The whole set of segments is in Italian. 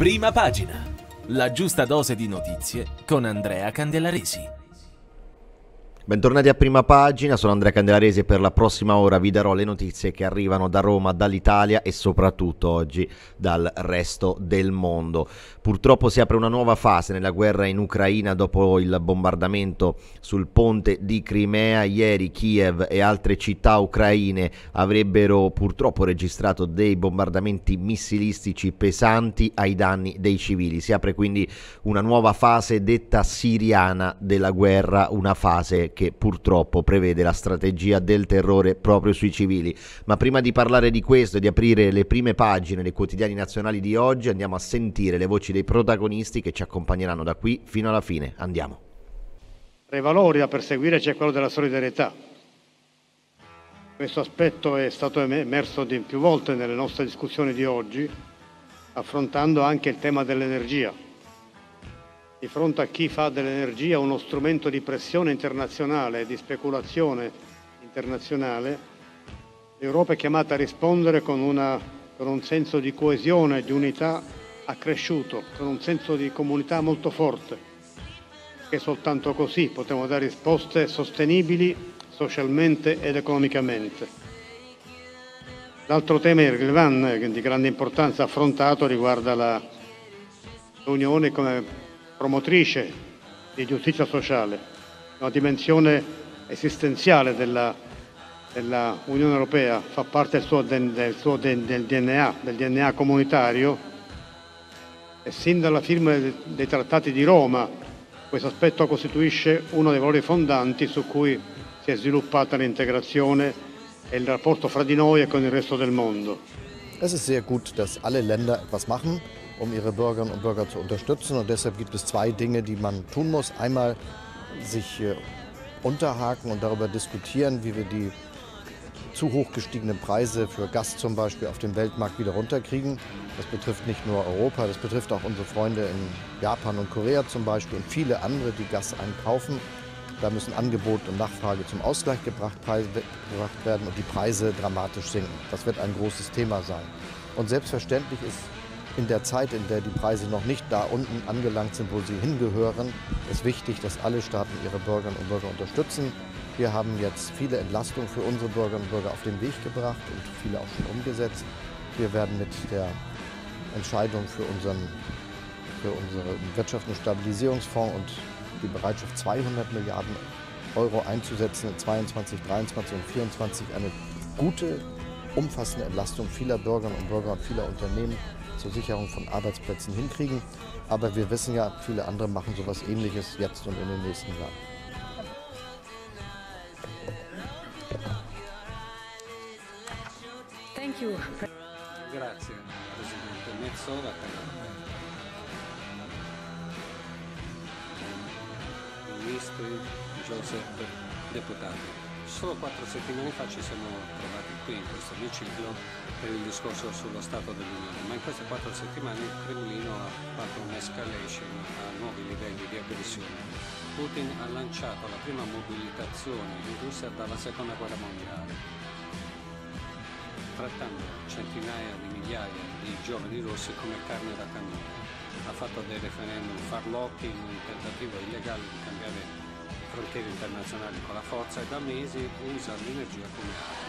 Prima pagina. La giusta dose di notizie con Andrea Candelaresi. Bentornati a prima pagina, sono Andrea Candelarese e per la prossima ora vi darò le notizie che arrivano da Roma, dall'Italia e soprattutto oggi dal resto del mondo. Purtroppo si apre una nuova fase nella guerra in Ucraina dopo il bombardamento sul ponte di Crimea. Ieri Kiev e altre città ucraine avrebbero purtroppo registrato dei bombardamenti missilistici pesanti ai danni dei civili. Si apre quindi una nuova fase detta siriana della guerra, una fase che che purtroppo prevede la strategia del terrore proprio sui civili. Ma prima di parlare di questo e di aprire le prime pagine dei quotidiani nazionali di oggi, andiamo a sentire le voci dei protagonisti che ci accompagneranno da qui fino alla fine. Andiamo. Tra i valori da perseguire c'è quello della solidarietà. Questo aspetto è stato emerso più volte nelle nostre discussioni di oggi, affrontando anche il tema dell'energia di fronte a chi fa dell'energia uno strumento di pressione internazionale di speculazione internazionale, l'Europa è chiamata a rispondere con, una, con un senso di coesione, di unità accresciuto, con un senso di comunità molto forte che soltanto così potremo dare risposte sostenibili socialmente ed economicamente. L'altro tema di grande importanza affrontato, riguarda l'Unione come promotrice di giustizia sociale, una dimensione esistenziale della, della Unione Europea, fa parte del suo, del suo del DNA, del DNA comunitario e sin dalla firma dei trattati di Roma questo aspetto costituisce uno dei valori fondanti su cui si è sviluppata l'integrazione e il rapporto fra di noi e con il resto del mondo. Es ist sehr gut, dass alle Länder etwas machen. um ihre Bürgerinnen und Bürger zu unterstützen. Und deshalb gibt es zwei Dinge, die man tun muss. Einmal sich äh, unterhaken und darüber diskutieren, wie wir die zu hoch gestiegenen Preise für Gas zum Beispiel auf dem Weltmarkt wieder runterkriegen. Das betrifft nicht nur Europa, das betrifft auch unsere Freunde in Japan und Korea zum Beispiel und viele andere, die Gas einkaufen. Da müssen Angebot und Nachfrage zum Ausgleich gebracht, werden und die Preise dramatisch sinken. Das wird ein großes Thema sein. Und selbstverständlich ist in der Zeit, in der die Preise noch nicht da unten angelangt sind, wo sie hingehören, ist wichtig, dass alle Staaten ihre Bürgerinnen und Bürger unterstützen. Wir haben jetzt viele Entlastungen für unsere Bürgerinnen und Bürger auf den Weg gebracht und viele auch schon umgesetzt. Wir werden mit der Entscheidung für unseren für unseren Wirtschafts- und Stabilisierungsfonds und die Bereitschaft, 200 Milliarden Euro einzusetzen in 2022, 2023 und 2024, eine gute, umfassende Entlastung vieler Bürgerinnen und Bürger und vieler Unternehmen zur Sicherung von Arbeitsplätzen hinkriegen. Aber wir wissen ja, viele andere machen sowas Ähnliches jetzt und in den nächsten Jahren. Thank you. Grazie, Presidente. Mezzola. per Ministri, Giuseppe, deputati. Solo quattro settimane fa ci siamo trovati qui in questo emiciclo per il discorso sullo Stato dell'Unione, ma in queste quattro settimane il Cremlino ha fatto un'escalation a nuovi livelli di aggressione. Putin ha lanciato la prima mobilitazione in Russia dalla seconda guerra mondiale, trattando centinaia di migliaia di giovani russi come carne da cannone. Ha fatto dei referendum farlocchi in un tentativo illegale di cambiare frontiere internazionali con la forza e da mesi usa l'energia come arma.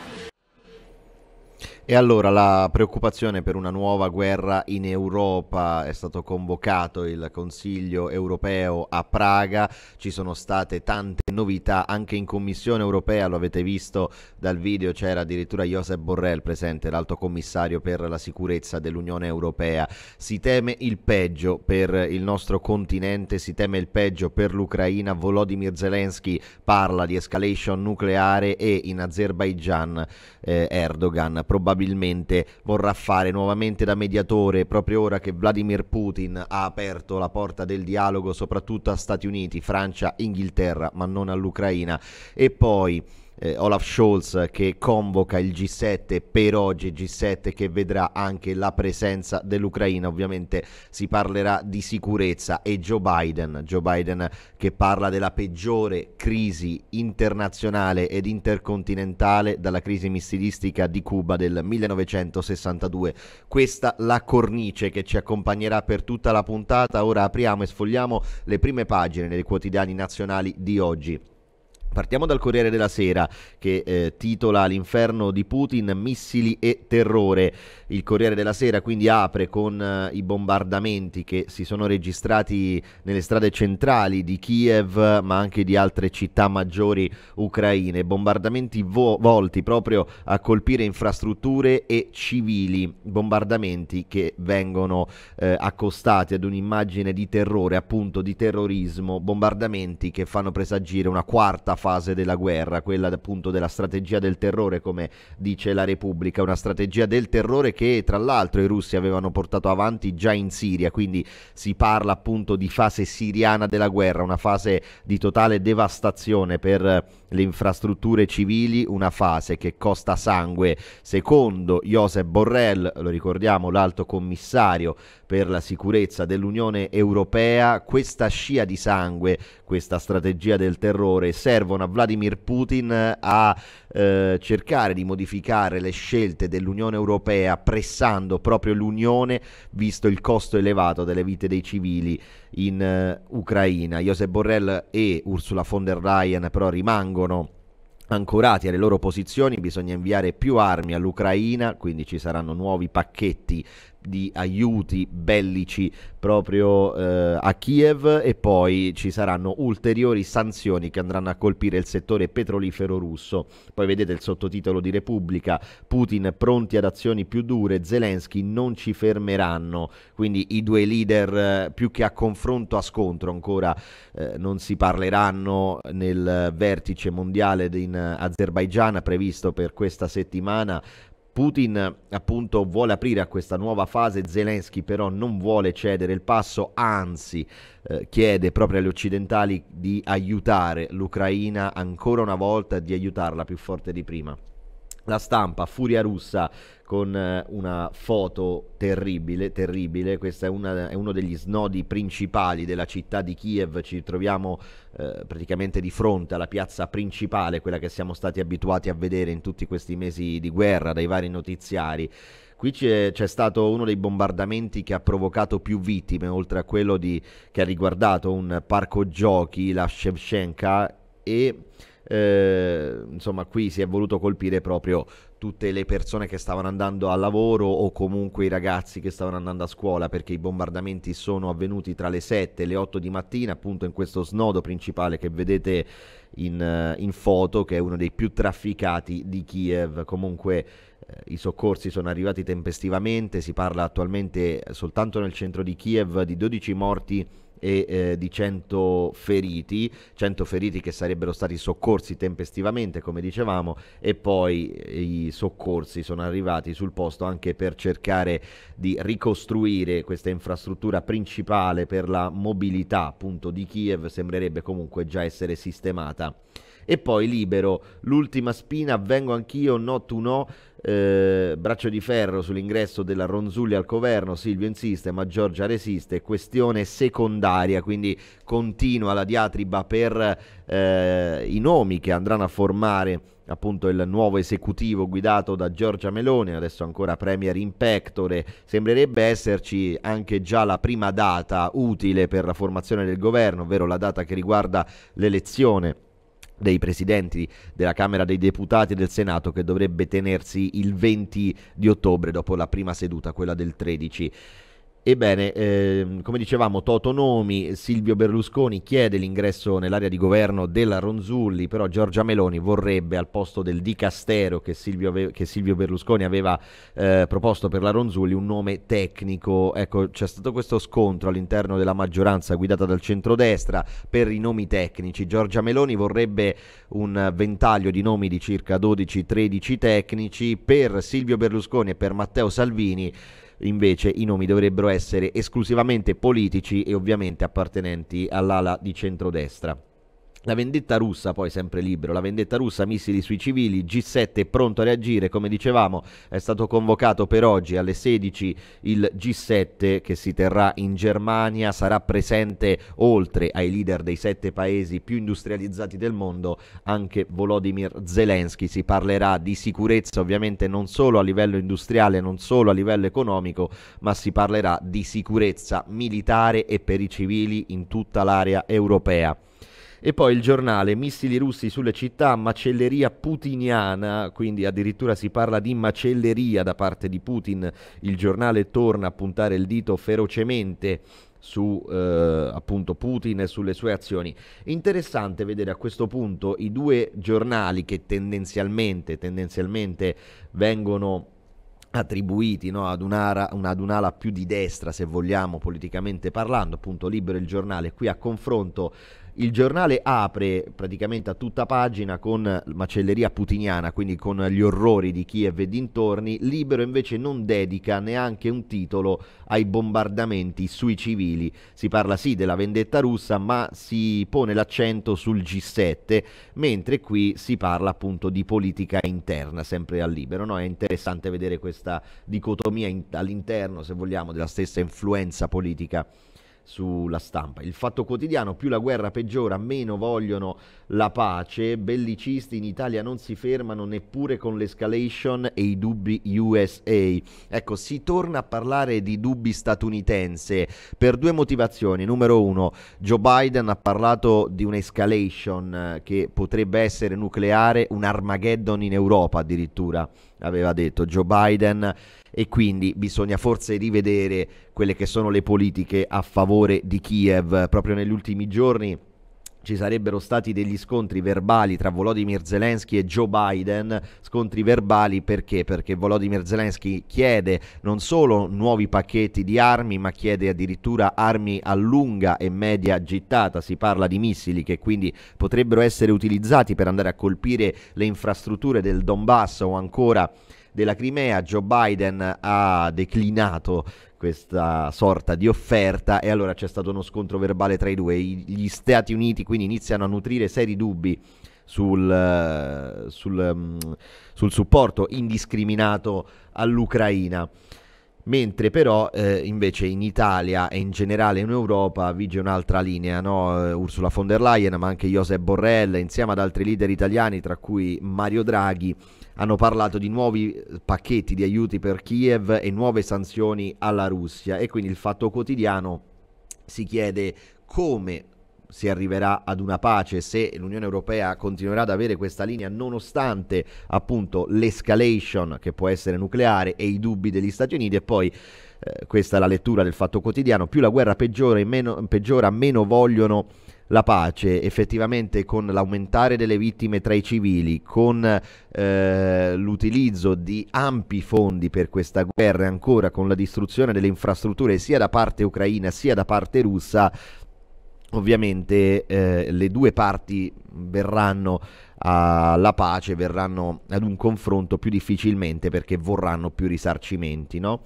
E allora la preoccupazione per una nuova guerra in Europa è stato convocato il Consiglio europeo a Praga, ci sono state tante novità anche in Commissione europea, lo avete visto dal video, c'era addirittura Josep Borrell presente, l'alto commissario per la sicurezza dell'Unione europea. Si teme il peggio per il nostro continente, si teme il peggio per l'Ucraina, Volodymyr Zelensky parla di escalation nucleare e in Azerbaijan eh, Erdogan probabilmente probabilmente vorrà fare nuovamente da mediatore proprio ora che Vladimir Putin ha aperto la porta del dialogo soprattutto a Stati Uniti, Francia, Inghilterra, ma non all'Ucraina. E poi eh, Olaf Scholz che convoca il G7 per oggi, G7 che vedrà anche la presenza dell'Ucraina, ovviamente si parlerà di sicurezza e Joe Biden, Joe Biden che parla della peggiore crisi internazionale ed intercontinentale dalla crisi missilistica di Cuba del 1962. Questa la cornice che ci accompagnerà per tutta la puntata, ora apriamo e sfogliamo le prime pagine dei quotidiani nazionali di oggi. Partiamo dal Corriere della Sera che eh, titola L'inferno di Putin, missili e terrore. Il Corriere della Sera quindi apre con eh, i bombardamenti che si sono registrati nelle strade centrali di Kiev ma anche di altre città maggiori ucraine. Bombardamenti vo- volti proprio a colpire infrastrutture e civili. Bombardamenti che vengono eh, accostati ad un'immagine di terrore, appunto di terrorismo. Bombardamenti che fanno presagire una quarta fase della guerra, quella appunto della strategia del terrore, come dice la Repubblica, una strategia del terrore che tra l'altro i russi avevano portato avanti già in Siria, quindi si parla appunto di fase siriana della guerra, una fase di totale devastazione per eh, le infrastrutture civili, una fase che costa sangue. Secondo Josep Borrell, lo ricordiamo, l'alto commissario per la sicurezza dell'Unione Europea, questa scia di sangue, questa strategia del terrore servono a Vladimir Putin a eh, cercare di modificare le scelte dell'Unione Europea pressando proprio l'Unione visto il costo elevato delle vite dei civili in eh, Ucraina. Josep Borrell e Ursula von der Leyen però rimangono ancorati alle loro posizioni, bisogna inviare più armi all'Ucraina, quindi ci saranno nuovi pacchetti di aiuti bellici proprio eh, a Kiev e poi ci saranno ulteriori sanzioni che andranno a colpire il settore petrolifero russo. Poi vedete il sottotitolo di Repubblica, Putin pronti ad azioni più dure, Zelensky non ci fermeranno, quindi i due leader eh, più che a confronto a scontro ancora eh, non si parleranno nel vertice mondiale in Azerbaigian previsto per questa settimana, Putin appunto vuole aprire a questa nuova fase, Zelensky però non vuole cedere il passo, anzi eh, chiede proprio agli occidentali di aiutare l'Ucraina ancora una volta, di aiutarla più forte di prima la stampa furia russa con eh, una foto terribile, terribile, questo è, è, uno degli snodi principali della città di Kiev, ci troviamo eh, praticamente di fronte alla piazza principale, quella che siamo stati abituati a vedere in tutti questi mesi di guerra dai vari notiziari. Qui c'è, c'è, stato uno dei bombardamenti che ha provocato più vittime, oltre a quello di, che ha riguardato un parco giochi, la Shevchenka, e eh, insomma qui si è voluto colpire proprio tutte le persone che stavano andando al lavoro o comunque i ragazzi che stavano andando a scuola perché i bombardamenti sono avvenuti tra le 7 e le 8 di mattina appunto in questo snodo principale che vedete in, eh, in foto che è uno dei più trafficati di Kiev comunque eh, i soccorsi sono arrivati tempestivamente, si parla attualmente soltanto nel centro di Kiev di 12 morti e eh, di 100 feriti, 100 feriti che sarebbero stati soccorsi tempestivamente come dicevamo e poi eh, i soccorsi sono arrivati sul posto anche per cercare di ricostruire questa infrastruttura principale per la mobilità appunto di Kiev, sembrerebbe comunque già essere sistemata. E poi libero, l'ultima spina, vengo anch'io, no tu no, eh, braccio di ferro sull'ingresso della Ronzulli al governo, Silvio insiste, ma Giorgia resiste, questione secondaria, quindi continua la diatriba per eh, i nomi che andranno a formare appunto il nuovo esecutivo guidato da Giorgia Meloni, adesso ancora Premier in pectore, sembrerebbe esserci anche già la prima data utile per la formazione del governo, ovvero la data che riguarda l'elezione dei presidenti della Camera dei Deputati e del Senato che dovrebbe tenersi il 20 di ottobre dopo la prima seduta, quella del 13. Ebbene, ehm, come dicevamo, Toto Nomi, Silvio Berlusconi chiede l'ingresso nell'area di governo della Ronzulli, però Giorgia Meloni vorrebbe al posto del dicastero che Silvio, ave- che Silvio Berlusconi aveva eh, proposto per la Ronzulli un nome tecnico. Ecco, c'è stato questo scontro all'interno della maggioranza guidata dal centrodestra per i nomi tecnici. Giorgia Meloni vorrebbe un ventaglio di nomi di circa 12-13 tecnici, per Silvio Berlusconi e per Matteo Salvini invece i nomi dovrebbero essere esclusivamente politici e ovviamente appartenenti all'ala di centrodestra. La vendetta russa, poi sempre libero, la vendetta russa, missili sui civili, G7 è pronto a reagire, come dicevamo è stato convocato per oggi alle 16 il G7 che si terrà in Germania, sarà presente oltre ai leader dei sette paesi più industrializzati del mondo anche Volodymyr Zelensky, si parlerà di sicurezza ovviamente non solo a livello industriale, non solo a livello economico, ma si parlerà di sicurezza militare e per i civili in tutta l'area europea. E poi il giornale, missili russi sulle città, macelleria putiniana, quindi addirittura si parla di macelleria da parte di Putin, il giornale torna a puntare il dito ferocemente su eh, appunto Putin e sulle sue azioni. Interessante vedere a questo punto i due giornali che tendenzialmente, tendenzialmente vengono attribuiti no, ad, un'ara, una, ad un'ala più di destra, se vogliamo, politicamente parlando, appunto Libero il giornale, qui a confronto il giornale apre praticamente a tutta pagina con macelleria putiniana, quindi con gli orrori di Kiev e dintorni, Libero invece non dedica neanche un titolo ai bombardamenti sui civili. Si parla sì della vendetta russa, ma si pone l'accento sul G7, mentre qui si parla appunto di politica interna, sempre al Libero. No? È interessante vedere questa dicotomia in, all'interno, se vogliamo, della stessa influenza politica sulla stampa. Il fatto quotidiano, più la guerra peggiora, meno vogliono la pace, bellicisti in Italia non si fermano neppure con l'escalation e i dubbi USA. Ecco, si torna a parlare di dubbi statunitense per due motivazioni. Numero uno, Joe Biden ha parlato di un'escalation eh, che potrebbe essere nucleare, un Armageddon in Europa addirittura, aveva detto Joe Biden e quindi bisogna forse rivedere quelle che sono le politiche a favore di Kiev. Proprio negli ultimi giorni ci sarebbero stati degli scontri verbali tra Volodymyr Zelensky e Joe Biden, scontri verbali perché? Perché Volodymyr Zelensky chiede non solo nuovi pacchetti di armi, ma chiede addirittura armi a lunga e media gittata, si parla di missili che quindi potrebbero essere utilizzati per andare a colpire le infrastrutture del Donbass o ancora della Crimea, Joe Biden ha declinato questa sorta di offerta e allora c'è stato uno scontro verbale tra i due. Gli Stati Uniti quindi iniziano a nutrire seri dubbi sul, eh, sul, mm, sul supporto indiscriminato all'Ucraina. Mentre però eh, invece in Italia e in generale in Europa vige un'altra linea, no? Eh, Ursula von der Leyen ma anche Josep Borrell insieme ad altri leader italiani tra cui Mario Draghi hanno parlato di nuovi eh, pacchetti di aiuti per Kiev e nuove sanzioni alla Russia e quindi il fatto quotidiano si chiede come si arriverà ad una pace se l'Unione Europea continuerà ad avere questa linea nonostante appunto l'escalation che può essere nucleare e i dubbi degli Stati Uniti e poi eh, questa è la lettura del fatto quotidiano più la guerra peggiora, meno, peggiora meno vogliono la pace effettivamente con l'aumentare delle vittime tra i civili, con eh, l'utilizzo di ampi fondi per questa guerra e ancora con la distruzione delle infrastrutture sia da parte ucraina sia da parte russa, ovviamente eh, le due parti verranno alla pace, verranno ad un confronto più difficilmente perché vorranno più risarcimenti, no?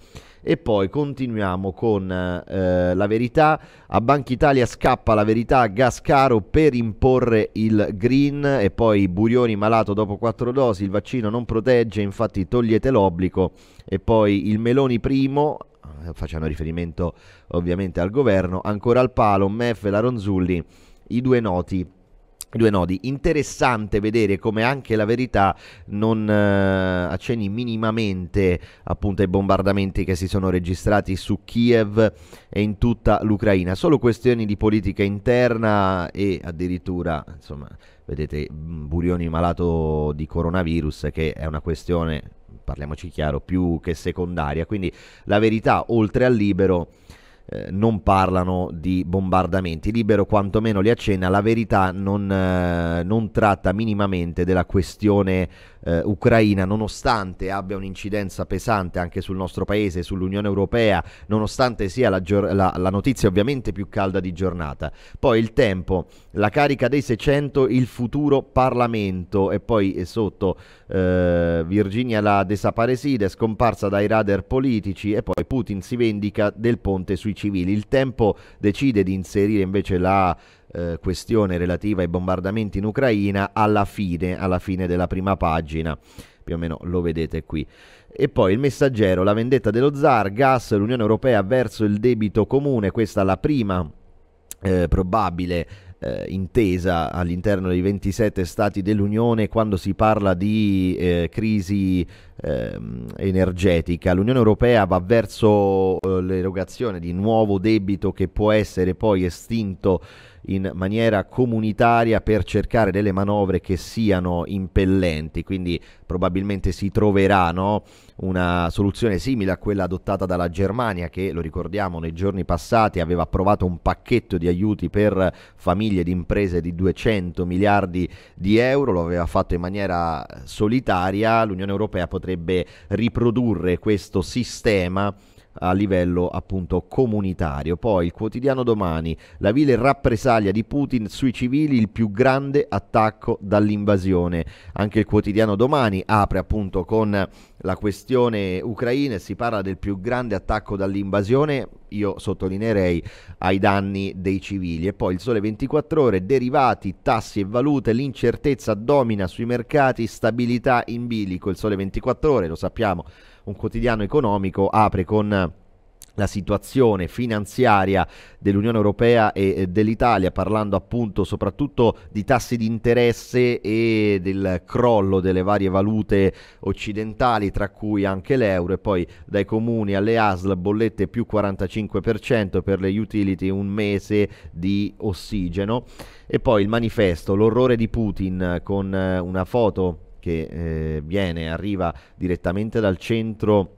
e poi continuiamo con eh, la verità. A Banca Italia scappa la verità, gas caro per imporre il green e poi Burioni malato dopo quattro dosi, il vaccino non protegge, infatti togliete l'obbligo e poi il Meloni primo eh, facendo riferimento ovviamente al governo, ancora al palo, Meff e la Ronzulli, i due noti due nodi. Interessante vedere come anche la verità non eh, accenni minimamente appunto ai bombardamenti che si sono registrati su Kiev e in tutta l'Ucraina. Solo questioni di politica interna e addirittura, insomma, vedete mm, Burioni malato di coronavirus che è una questione parliamoci chiaro, più che secondaria. Quindi la verità oltre al libero eh, non parlano di bombardamenti. Libero quantomeno li accenna, la verità non, eh, non tratta minimamente della questione eh, Ucraina, nonostante abbia un'incidenza pesante anche sul nostro paese, sull'Unione Europea, nonostante sia la, gior- la, la notizia ovviamente più calda di giornata. Poi il tempo, la carica dei 600, il futuro Parlamento e poi è eh, sotto eh, Virginia la desaparecida, scomparsa dai radar politici e poi Putin si vendica del ponte sui civili. Il tempo decide di inserire invece la eh, questione relativa ai bombardamenti in Ucraina alla fine, alla fine della prima pagina più o meno lo vedete qui. E poi il messaggero, la vendetta dello zar, gas, l'Unione Europea verso il debito comune, questa è la prima eh, probabile eh, intesa all'interno dei 27 stati dell'Unione quando si parla di eh, crisi ehm, energetica. L'Unione Europea va verso eh, l'erogazione di nuovo debito che può essere poi estinto in maniera comunitaria per cercare delle manovre che siano impellenti, quindi probabilmente si troverà no, una soluzione simile a quella adottata dalla Germania che, lo ricordiamo, nei giorni passati aveva approvato un pacchetto di aiuti per famiglie ed imprese di 200 miliardi di euro, lo aveva fatto in maniera solitaria, l'Unione Europea potrebbe potrebbe riprodurre questo sistema a livello appunto comunitario. Poi il quotidiano domani, la vile rappresaglia di Putin sui civili, il più grande attacco dall'invasione. Anche il quotidiano domani apre appunto con la questione ucraina e si parla del più grande attacco dall'invasione, io sottolineerei ai danni dei civili. E poi il sole 24 ore, derivati, tassi e valute, l'incertezza domina sui mercati, stabilità in bilico, il sole 24 ore, lo sappiamo un quotidiano economico apre con la situazione finanziaria dell'Unione Europea e dell'Italia, parlando appunto soprattutto di tassi di interesse e del crollo delle varie valute occidentali, tra cui anche l'euro, e poi dai comuni alle ASL bollette più 45% per le utility un mese di ossigeno. E poi il manifesto, l'orrore di Putin con eh, una foto che eh, viene, arriva direttamente dal centro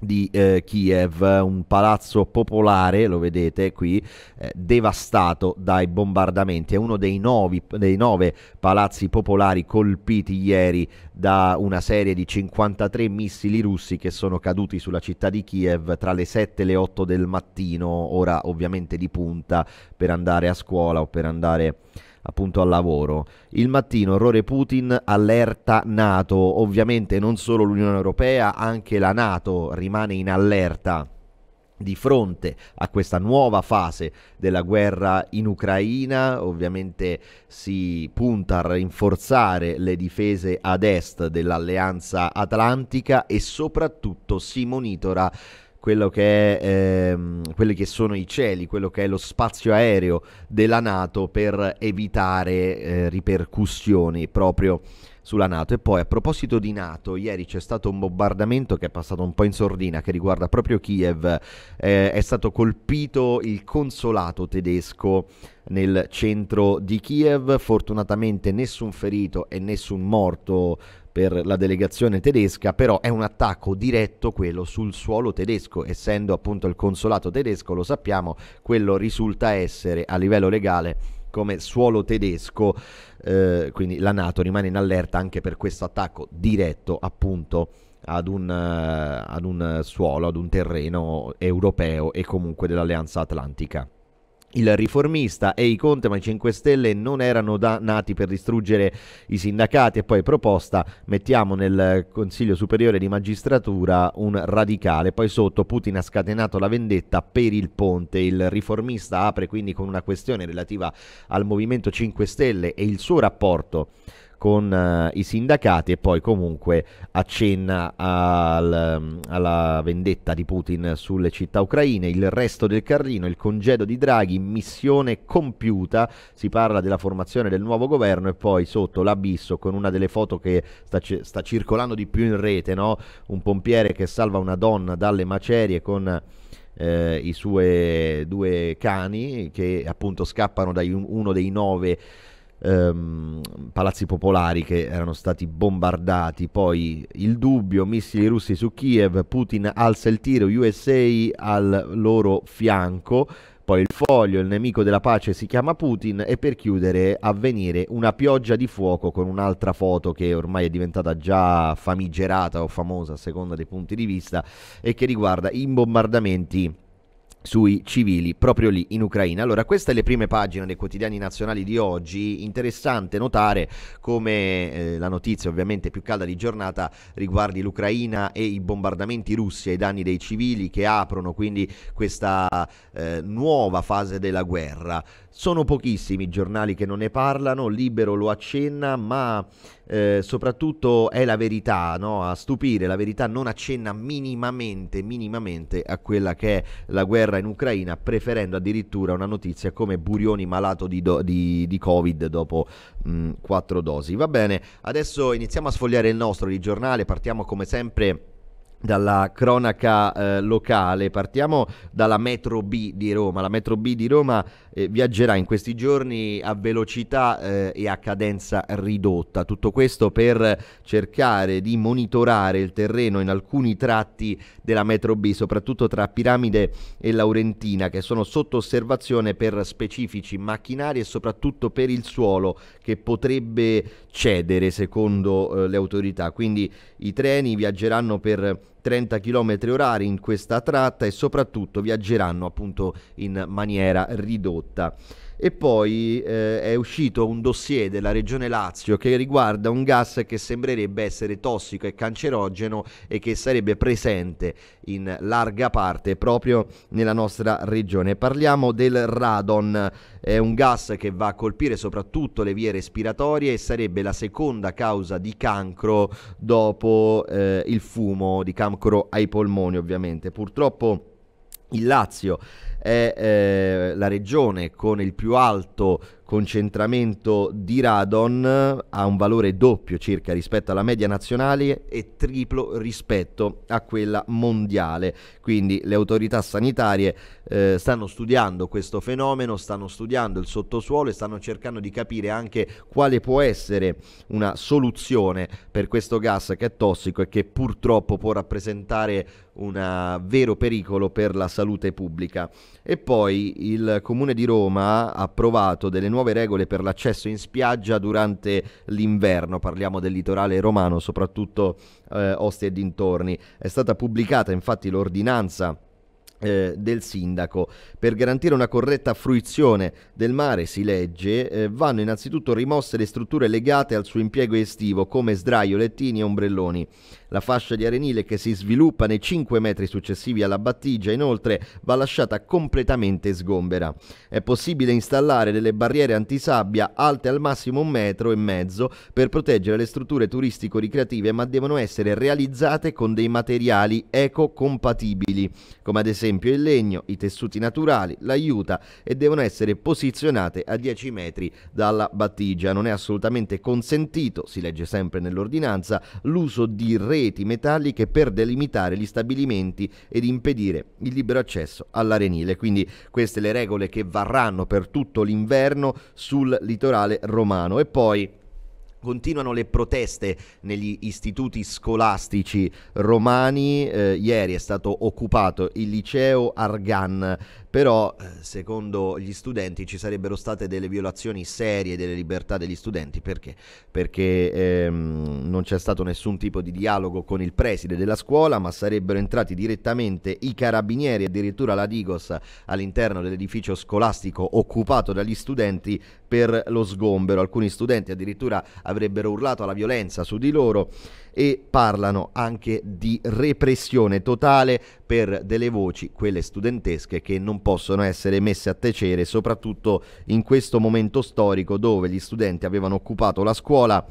di eh, Kiev, un palazzo popolare, lo vedete qui, eh, devastato dai bombardamenti. È uno dei, novi, dei, nove palazzi popolari colpiti ieri da una serie di 53 missili russi che sono caduti sulla città di Kiev tra le 7 e le 8 del mattino, ora ovviamente di punta per andare a scuola o per andare a appunto al lavoro. Il mattino, orrore Putin, allerta Nato. Ovviamente non solo l'Unione Europea, anche la Nato rimane in allerta di fronte a questa nuova fase della guerra in Ucraina, ovviamente si punta a rinforzare le difese ad est dell'alleanza atlantica e soprattutto si monitora quello che è, ehm, quelli che sono i cieli, quello che è lo spazio aereo della Nato per evitare eh, ripercussioni proprio sulla Nato. E poi a proposito di Nato, ieri c'è stato un bombardamento che è passato un po' in sordina, che riguarda proprio Kiev. Eh, è stato colpito il consolato tedesco nel centro di Kiev, fortunatamente nessun ferito e nessun morto per la delegazione tedesca, però è un attacco diretto quello sul suolo tedesco, essendo appunto il consolato tedesco, lo sappiamo, quello risulta essere a livello legale come suolo tedesco, eh, quindi la Nato rimane in allerta anche per questo attacco diretto appunto ad un, eh, ad un suolo, ad un terreno europeo e comunque dell'Alleanza Atlantica il riformista e i Conte ma i 5 Stelle non erano da, nati per distruggere i sindacati e poi proposta mettiamo nel Consiglio Superiore di Magistratura un radicale poi sotto Putin ha scatenato la vendetta per il ponte il riformista apre quindi con una questione relativa al Movimento 5 Stelle e il suo rapporto con uh, i sindacati e poi comunque accenna al, mm, alla vendetta di Putin sulle città ucraine, il resto del carrino, il congedo di Draghi, missione compiuta, si parla della formazione del nuovo governo e poi sotto l'abisso con una delle foto che sta, sta circolando di più in rete, no? un pompiere che salva una donna dalle macerie con... Eh, i suoi due cani che appunto scappano da uno dei nove ehm, palazzi popolari che erano stati bombardati, poi il dubbio, missili russi su Kiev, Putin alza il tiro, USA al loro fianco, poi il foglio, il nemico della pace si chiama Putin e per chiudere avvenire una pioggia di fuoco con un'altra foto che ormai è diventata già famigerata o famosa a seconda dei punti di vista e che riguarda i bombardamenti sui civili proprio lì in Ucraina. Allora, queste le prime pagine dei quotidiani nazionali di oggi. Interessante notare come eh, la notizia ovviamente più calda di giornata riguardi l'Ucraina e i bombardamenti russi ai danni dei civili che aprono quindi questa eh, nuova fase della guerra. Sono pochissimi i giornali che non ne parlano, Libero lo accenna, ma eh, soprattutto è la verità no? a stupire, la verità non accenna minimamente, minimamente a quella che è la guerra in Ucraina, preferendo addirittura una notizia come Burioni malato di, do- di, di Covid dopo mh, 4 dosi. Va bene, adesso iniziamo a sfogliare il nostro di giornale, partiamo come sempre dalla cronaca eh, locale. Partiamo dalla metro B di Roma. La metro B di Roma eh, viaggerà in questi giorni a velocità eh, e a cadenza ridotta. Tutto questo per cercare di monitorare il terreno in alcuni tratti della metro B, soprattutto tra Piramide e Laurentina, che sono sotto osservazione per specifici macchinari e soprattutto per il suolo che potrebbe cedere secondo eh, le autorità. Quindi i treni viaggeranno per 30 km h in questa tratta e soprattutto viaggeranno appunto in maniera ridotta e poi eh, è uscito un dossier della regione Lazio che riguarda un gas che sembrerebbe essere tossico e cancerogeno e che sarebbe presente in larga parte proprio nella nostra regione. Parliamo del radon, è un gas che va a colpire soprattutto le vie respiratorie e sarebbe la seconda causa di cancro dopo eh, il fumo, di cancro ai polmoni ovviamente. Purtroppo il Lazio è eh, la regione con il più alto concentramento di radon, ha un valore doppio circa rispetto alla media nazionale e triplo rispetto a quella mondiale. Quindi le autorità sanitarie eh, stanno studiando questo fenomeno, stanno studiando il sottosuolo e stanno cercando di capire anche quale può essere una soluzione per questo gas che è tossico e che purtroppo può rappresentare un eh, vero pericolo per la salute pubblica. E poi il Comune di Roma ha approvato delle nuove regole per l'accesso in spiaggia durante l'inverno, parliamo del litorale romano, soprattutto eh, Ostia e dintorni. È stata pubblicata infatti l'ordinanza eh, del sindaco. Per garantire una corretta fruizione del mare, si legge, eh, vanno innanzitutto rimosse le strutture legate al suo impiego estivo come sdraio, lettini e ombrelloni. La fascia di arenile che si sviluppa nei 5 metri successivi alla battigia inoltre va lasciata completamente sgombera. È possibile installare delle barriere antisabbia alte al massimo un metro e mezzo per proteggere le strutture turistico-ricreative ma devono essere realizzate con dei materiali ecocompatibili come ad esempio il legno, i tessuti naturali, l'aiuta e devono essere posizionate a 10 metri dalla battigia. Non è assolutamente consentito, si legge sempre nell'ordinanza, l'uso di re reti metalliche per delimitare gli stabilimenti ed impedire il libero accesso all'arenile. Quindi queste le regole che varranno per tutto l'inverno sul litorale romano. E poi Continuano le proteste negli istituti scolastici romani. Eh, ieri è stato occupato il liceo Argan però eh, secondo gli studenti ci sarebbero state delle violazioni serie delle libertà degli studenti perché? Perché ehm, non c'è stato nessun tipo di dialogo con il preside della scuola, ma sarebbero entrati direttamente i carabinieri, addirittura la Digos all'interno dell'edificio scolastico occupato dagli studenti per lo sgombero. Alcuni studenti addirittura avrebbero urlato alla violenza su di loro e parlano anche di repressione totale per delle voci, quelle studentesche, che non non possono essere messe a tacere, soprattutto in questo momento storico dove gli studenti avevano occupato la scuola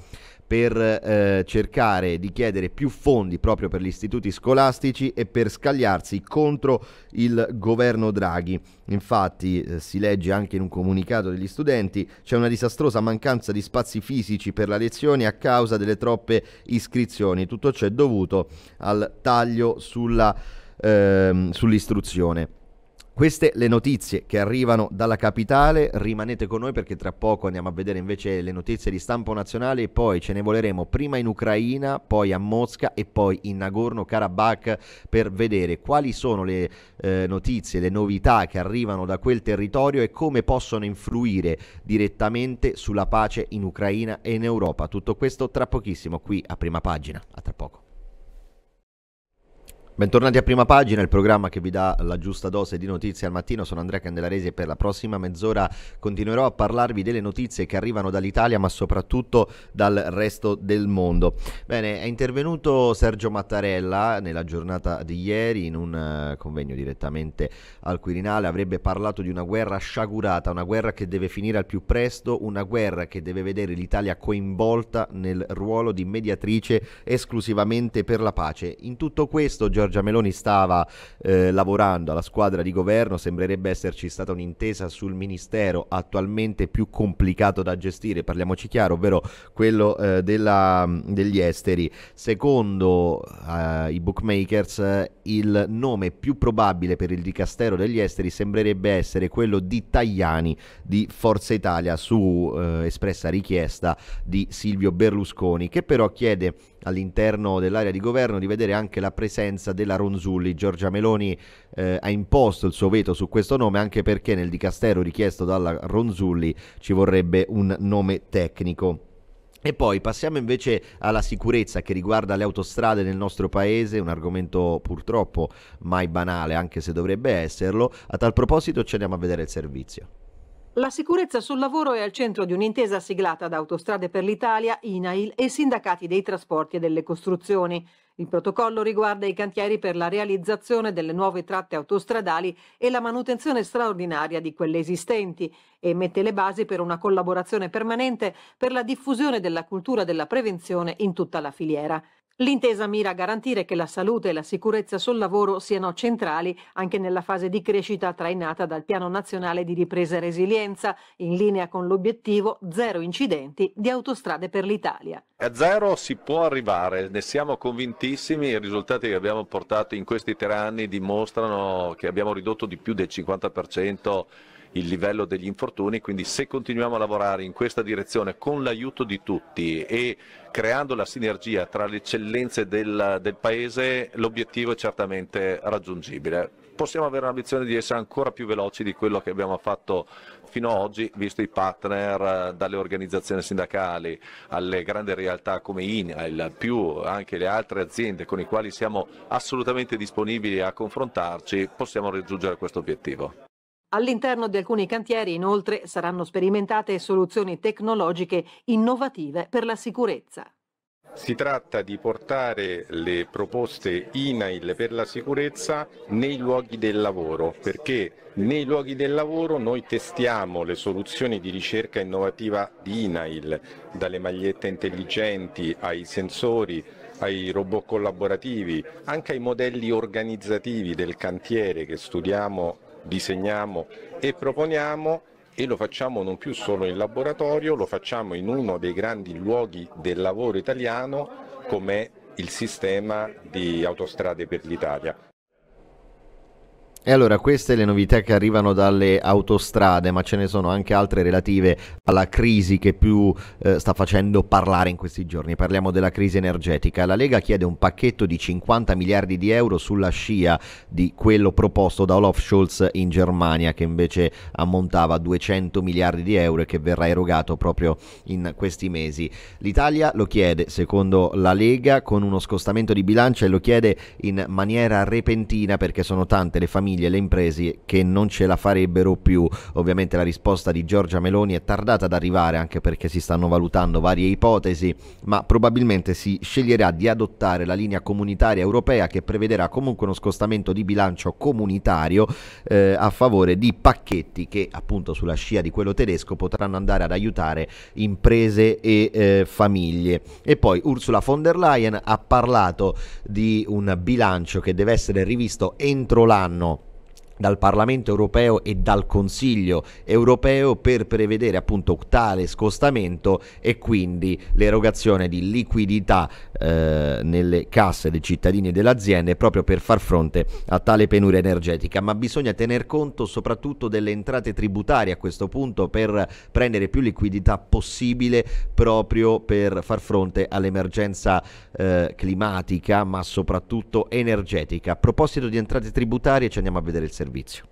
per eh, cercare di chiedere più fondi proprio per gli istituti scolastici e per scagliarsi contro il governo Draghi. Infatti eh, si legge anche in un comunicato degli studenti c'è una disastrosa mancanza di spazi fisici per la lezione a causa delle troppe iscrizioni. Tutto ciò è dovuto al taglio sulla, eh, sull'istruzione. Queste le notizie che arrivano dalla capitale, rimanete con noi perché tra poco andiamo a vedere invece le notizie di stampo nazionale e poi ce ne voleremo prima in Ucraina, poi a Mosca e poi in Nagorno-Karabakh per vedere quali sono le eh, notizie, le novità che arrivano da quel territorio e come possono influire direttamente sulla pace in Ucraina e in Europa. Tutto questo tra pochissimo qui a prima pagina. A tra poco. Bentornati a Prima Pagina, il programma che vi dà la giusta dose di notizie al mattino. Sono Andrea Candelaresi e per la prossima mezz'ora continuerò a parlarvi delle notizie che arrivano dall'Italia ma soprattutto dal resto del mondo. Bene, è intervenuto Sergio Mattarella nella giornata di ieri in un eh, convegno direttamente al Quirinale. Avrebbe parlato di una guerra sciagurata, una guerra che deve finire al più presto, una guerra che deve vedere l'Italia coinvolta nel ruolo di mediatrice esclusivamente per la pace. In tutto questo, Giorgio Giorgia Meloni stava eh, lavorando alla squadra di governo, sembrerebbe esserci stata un'intesa sul ministero attualmente più complicato da gestire, parliamoci chiaro, ovvero quello eh, della, degli esteri. Secondo eh, i bookmakers il nome più probabile per il dicastero degli esteri sembrerebbe essere quello di Tajani di Forza Italia su eh, espressa richiesta di Silvio Berlusconi che però chiede all'interno dell'area di governo di vedere anche la presenza della Ronzulli. Giorgia Meloni eh, ha imposto il suo veto su questo nome anche perché nel dicastero richiesto dalla Ronzulli ci vorrebbe un nome tecnico. E poi passiamo invece alla sicurezza che riguarda le autostrade nel nostro paese, un argomento purtroppo mai banale, anche se dovrebbe esserlo. A tal proposito ci andiamo a vedere il servizio. La sicurezza sul lavoro è al centro di un'intesa siglata da Autostrade per l'Italia, INAIL e sindacati dei trasporti e delle costruzioni. Il protocollo riguarda i cantieri per la realizzazione delle nuove tratte autostradali e la manutenzione straordinaria di quelle esistenti e mette le basi per una collaborazione permanente per la diffusione della cultura della prevenzione in tutta la filiera. L'intesa mira a garantire che la salute e la sicurezza sul lavoro siano centrali anche nella fase di crescita trainata dal Piano Nazionale di Ripresa e Resilienza, in linea con l'obiettivo zero incidenti di autostrade per l'Italia. A zero si può arrivare, ne siamo convintissimi, i risultati che abbiamo portato in questi tre anni dimostrano che abbiamo ridotto di più del 50% il livello degli infortuni, quindi se continuiamo a lavorare in questa direzione con l'aiuto di tutti e creando la sinergia tra le eccellenze del, del Paese, l'obiettivo è certamente raggiungibile possiamo avere l'ambizione di essere ancora più veloci di quello che abbiamo fatto fino ad oggi, visto i partner eh, dalle organizzazioni sindacali alle grandi realtà come INAIL, più anche le altre aziende con le quali siamo assolutamente disponibili a confrontarci, possiamo raggiungere questo obiettivo. All'interno di alcuni cantieri inoltre saranno sperimentate soluzioni tecnologiche innovative per la sicurezza. Si tratta di portare le proposte INAIL per la sicurezza nei luoghi del lavoro, perché nei luoghi del lavoro noi testiamo le soluzioni di ricerca innovativa di INAIL, dalle magliette intelligenti ai sensori, ai robot collaborativi, anche ai modelli organizzativi del cantiere che studiamo disegniamo e proponiamo e lo facciamo non più solo in laboratorio, lo facciamo in uno dei grandi luoghi del lavoro italiano come il sistema di autostrade per l'Italia. E allora queste le novità che arrivano dalle autostrade, ma ce ne sono anche altre relative alla crisi che più eh, sta facendo parlare in questi giorni. Parliamo della crisi energetica. La Lega chiede un pacchetto di 50 miliardi di euro sulla scia di quello proposto da Olaf Scholz in Germania, che invece ammontava a 200 miliardi di euro e che verrà erogato proprio in questi mesi. L'Italia lo chiede, secondo la Lega, con uno scostamento di bilancio e lo chiede in maniera repentina perché sono tante le famiglie famiglie e le imprese che non ce la farebbero più. Ovviamente la risposta di Giorgia Meloni è tardata ad arrivare anche perché si stanno valutando varie ipotesi, ma probabilmente si sceglierà di adottare la linea comunitaria europea che prevederà comunque uno scostamento di bilancio comunitario eh, a favore di pacchetti che appunto sulla scia di quello tedesco potranno andare ad aiutare imprese e eh, famiglie. E poi Ursula von der Leyen ha parlato di un bilancio che deve essere rivisto entro l'anno dal Parlamento europeo e dal Consiglio europeo per prevedere appunto tale scostamento e quindi l'erogazione di liquidità eh, nelle casse dei cittadini e delle aziende proprio per far fronte a tale penuria energetica, ma bisogna tener conto soprattutto delle entrate tributarie a questo punto per prendere più liquidità possibile proprio per far fronte all'emergenza eh, climatica, ma soprattutto energetica. A proposito di entrate tributarie ci andiamo a vedere il servizio servizio.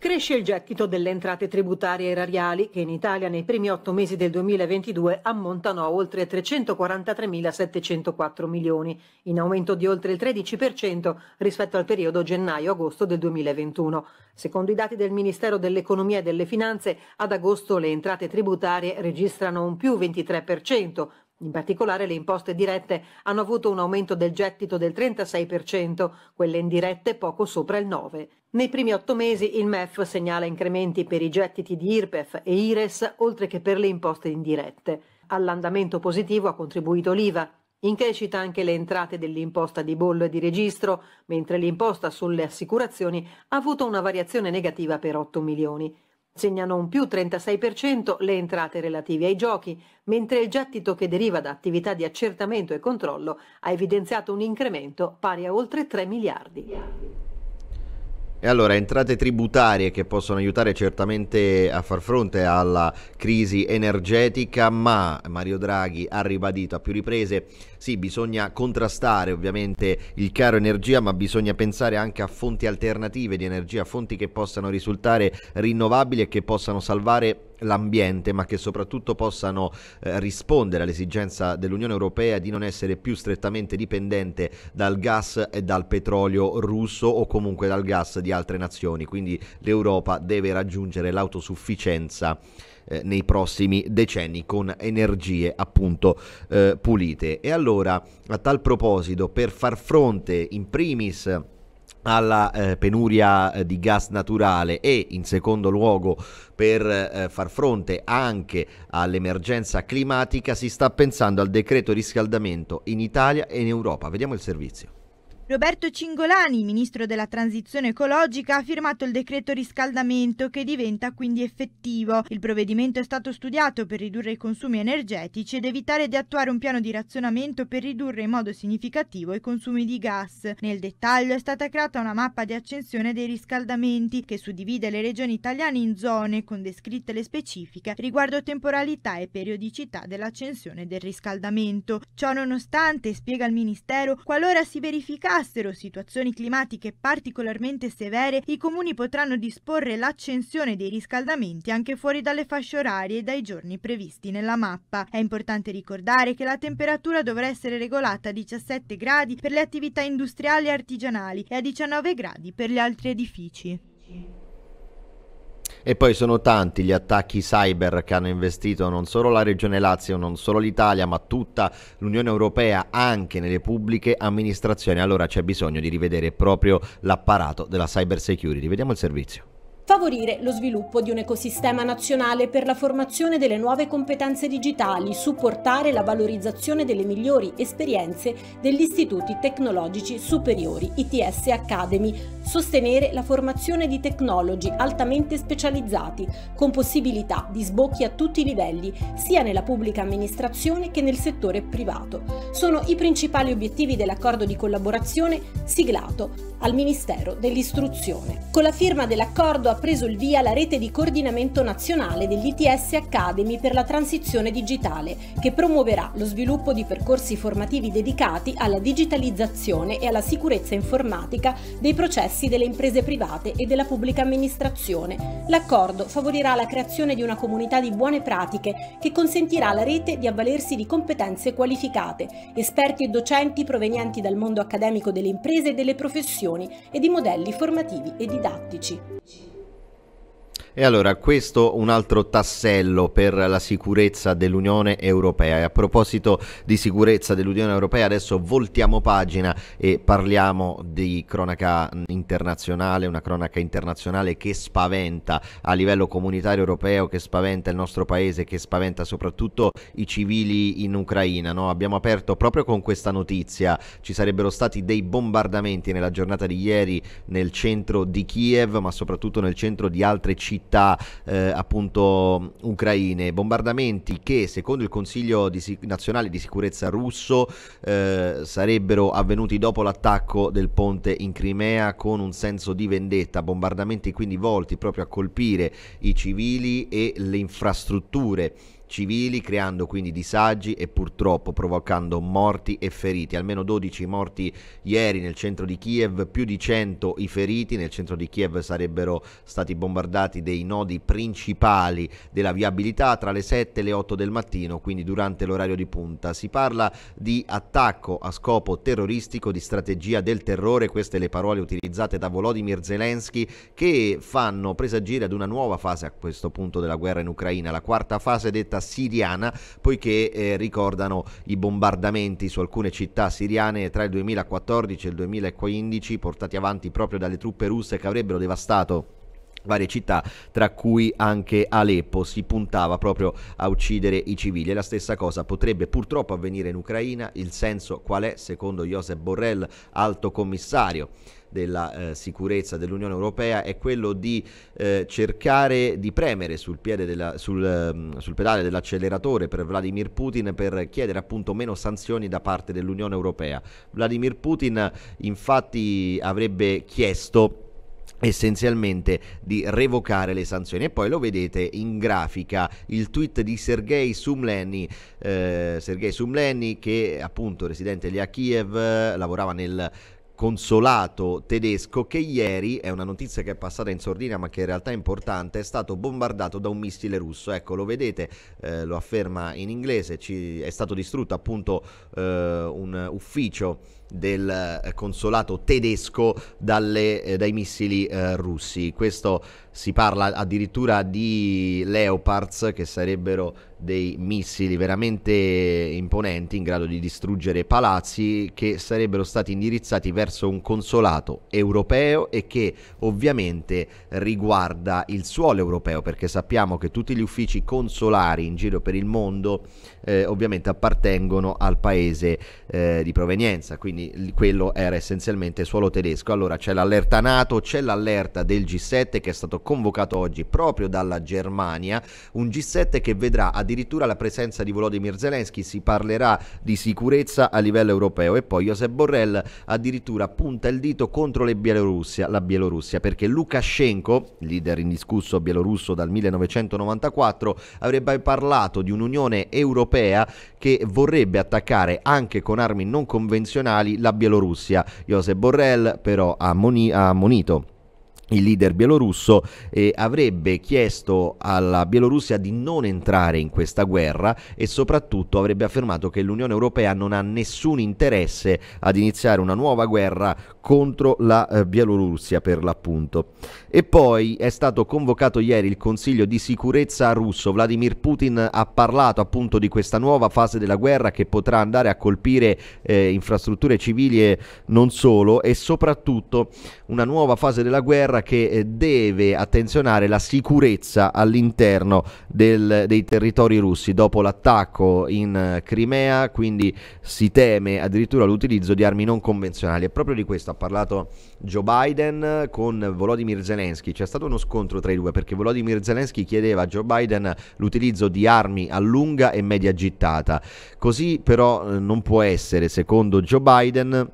Cresce il gettito delle entrate tributarie erariali che in Italia nei primi otto mesi del 2022 ammontano a oltre 343.704 milioni, in aumento di oltre il 13% rispetto al periodo gennaio-agosto del 2021. Secondo i dati del Ministero dell'Economia e delle Finanze, ad agosto le entrate tributarie registrano un più 23%, in particolare le imposte dirette hanno avuto un aumento del gettito del 36%, quelle indirette poco sopra il 9%. Nei primi otto mesi il MEF segnala incrementi per i gettiti di IRPEF e IRES, oltre che per le imposte indirette. All'andamento positivo ha contribuito l'IVA. In crescita anche le entrate dell'imposta di bollo e di registro, mentre l'imposta sulle assicurazioni ha avuto una variazione negativa per 8 milioni. Segnano un più 36% le entrate relative ai giochi, mentre il gettito che deriva da attività di accertamento e controllo ha evidenziato un incremento pari a oltre 3 miliardi. E allora, entrate tributarie che possono aiutare certamente a far fronte alla crisi energetica, ma Mario Draghi ha ribadito a più riprese, sì, bisogna contrastare ovviamente il caro energia, ma bisogna pensare anche a fonti alternative di energia, fonti che possano risultare rinnovabili e che possano salvare l'ambiente, ma che soprattutto possano eh, rispondere all'esigenza dell'Unione Europea di non essere più strettamente dipendente dal gas e dal petrolio russo o comunque dal gas di altre nazioni. Quindi l'Europa deve raggiungere l'autosufficienza eh, nei prossimi decenni con energie appunto eh, pulite. E allora a tal proposito per far fronte in primis alla eh, penuria eh, di gas naturale e in secondo luogo per eh, far fronte anche all'emergenza climatica si sta pensando al decreto riscaldamento in Italia e in Europa. Vediamo il servizio. Roberto Cingolani, ministro della transizione ecologica, ha firmato il decreto riscaldamento che diventa quindi effettivo. Il provvedimento è stato studiato per ridurre i consumi energetici ed evitare di attuare un piano di razionamento per ridurre in modo significativo i consumi di gas. Nel dettaglio è stata creata una mappa di accensione dei riscaldamenti che suddivide le regioni italiane in zone con descritte le specifiche riguardo temporalità e periodicità dell'accensione del riscaldamento. Ciò nonostante, spiega il Ministero, qualora si verificasse trovassero situazioni climatiche particolarmente severe, i comuni potranno disporre l'accensione dei riscaldamenti anche fuori dalle fasce orarie e dai giorni previsti nella mappa. È importante ricordare che la temperatura dovrà essere regolata a 17 gradi per le attività industriali e artigianali e a 19 gradi per gli altri edifici. E poi sono tanti gli attacchi cyber che hanno investito non solo la regione Lazio, non solo l'Italia, ma tutta l'Unione Europea, anche nelle pubbliche amministrazioni. Allora c'è bisogno di rivedere proprio l'apparato della cyber security. Vediamo il servizio favorire lo sviluppo di un ecosistema nazionale per la formazione delle nuove competenze digitali, supportare la valorizzazione delle migliori esperienze degli istituti tecnologici superiori, ITS Academy, sostenere la formazione di tecnologi altamente specializzati, con possibilità di sbocchi a tutti i livelli, sia nella pubblica amministrazione che nel settore privato. Sono i principali obiettivi dell'accordo di collaborazione siglato al Ministero dell'Istruzione. Con la firma dell'accordo a preso il via la rete di coordinamento nazionale dell'ITS Academy per la transizione digitale, che promuoverà lo sviluppo di percorsi formativi dedicati alla digitalizzazione e alla sicurezza informatica dei processi delle imprese private e della pubblica amministrazione. L'accordo favorirà la creazione di una comunità di buone pratiche che consentirà alla rete di avvalersi di competenze qualificate, esperti e docenti provenienti dal mondo accademico delle imprese e delle professioni e di modelli formativi e didattici. E allora, questo un altro tassello per la sicurezza dell'Unione Europea. E a proposito di sicurezza dell'Unione Europea, adesso voltiamo pagina e parliamo di cronaca internazionale, una cronaca internazionale che spaventa a livello comunitario europeo, che spaventa il nostro paese, che spaventa soprattutto i civili in Ucraina. No? Abbiamo aperto proprio con questa notizia, ci sarebbero stati dei bombardamenti nella giornata di ieri nel centro di Kiev, ma soprattutto nel centro di altre città città eh, appunto ucraine, bombardamenti che secondo il Consiglio di sic- nazionale di sicurezza russo eh, sarebbero avvenuti dopo l'attacco del ponte in Crimea con un senso di vendetta, bombardamenti quindi volti proprio a colpire i civili e le infrastrutture civili, creando quindi disagi e purtroppo provocando morti e feriti. Almeno 12 morti ieri nel centro di Kiev, più di 100 i feriti. Nel centro di Kiev sarebbero stati bombardati dei nodi principali della viabilità tra le 7 e le 8 del mattino, quindi durante l'orario di punta. Si parla di attacco a scopo terroristico, di strategia del terrore, queste le parole utilizzate da Volodymyr Zelensky che fanno presagire ad una nuova fase a questo punto della guerra in Ucraina, la quarta fase detta siriana, poiché eh, ricordano i bombardamenti su alcune città siriane tra il 2014 e il 2015 portati avanti proprio dalle truppe russe che avrebbero devastato varie città, tra cui anche Aleppo, si puntava proprio a uccidere i civili. E la stessa cosa potrebbe purtroppo avvenire in Ucraina, il senso qual è, secondo Josep Borrell, alto commissario della eh, sicurezza dell'Unione Europea è quello di eh, cercare di premere sul, della, sul, ehm, sul pedale dell'acceleratore per Vladimir Putin per chiedere appunto meno sanzioni da parte dell'Unione Europea. Vladimir Putin infatti avrebbe chiesto essenzialmente di revocare le sanzioni e poi lo vedete in grafica il tweet di Sergei Sumleni eh, Sergei Sumleni che appunto residente lì a Kiev eh, lavorava nel consolato tedesco che ieri, è una notizia che è passata in sordina ma che in realtà è importante, è stato bombardato da un missile russo. Ecco, lo vedete, eh, lo afferma in inglese, ci, è stato distrutto appunto eh, un ufficio del eh, consolato tedesco dalle, eh, dai missili eh, russi. Questo si parla addirittura di Leopards che sarebbero dei missili veramente imponenti in grado di distruggere palazzi che sarebbero stati indirizzati verso un consolato europeo e che ovviamente riguarda il suolo europeo perché sappiamo che tutti gli uffici consolari in giro per il mondo eh, ovviamente appartengono al paese eh, di provenienza, quindi quindi quello era essenzialmente suolo tedesco. Allora c'è l'allerta NATO, c'è l'allerta del G7 che è stato convocato oggi proprio dalla Germania, un G7 che vedrà addirittura la presenza di Volodymyr Zelensky, si parlerà di sicurezza a livello europeo e poi Josep Borrell addirittura punta il dito contro Bielorussia, la Bielorussia perché Lukashenko, leader indiscusso bielorusso dal 1994, avrebbe parlato di un'Unione Europea che vorrebbe attaccare anche con armi non convenzionali la Bielorussia. Josep Borrell però ha, moni- ha monito il leader bielorusso e avrebbe chiesto alla Bielorussia di non entrare in questa guerra e soprattutto avrebbe affermato che l'Unione Europea non ha nessun interesse ad iniziare una nuova guerra contro la eh, Bielorussia per l'appunto. E poi è stato convocato ieri il Consiglio di sicurezza russo. Vladimir Putin ha parlato appunto di questa nuova fase della guerra che potrà andare a colpire eh, infrastrutture civili e non solo e soprattutto una nuova fase della guerra che eh, deve attenzionare la sicurezza all'interno del, dei territori russi dopo l'attacco in eh, Crimea, quindi si teme addirittura l'utilizzo di armi non convenzionali. È proprio di questo ha parlato Joe Biden con Volodymyr Zelensky. C'è stato uno scontro tra i due perché Volodymyr Zelensky chiedeva a Joe Biden l'utilizzo di armi a lunga e media gittata. Così però eh, non può essere, secondo Joe Biden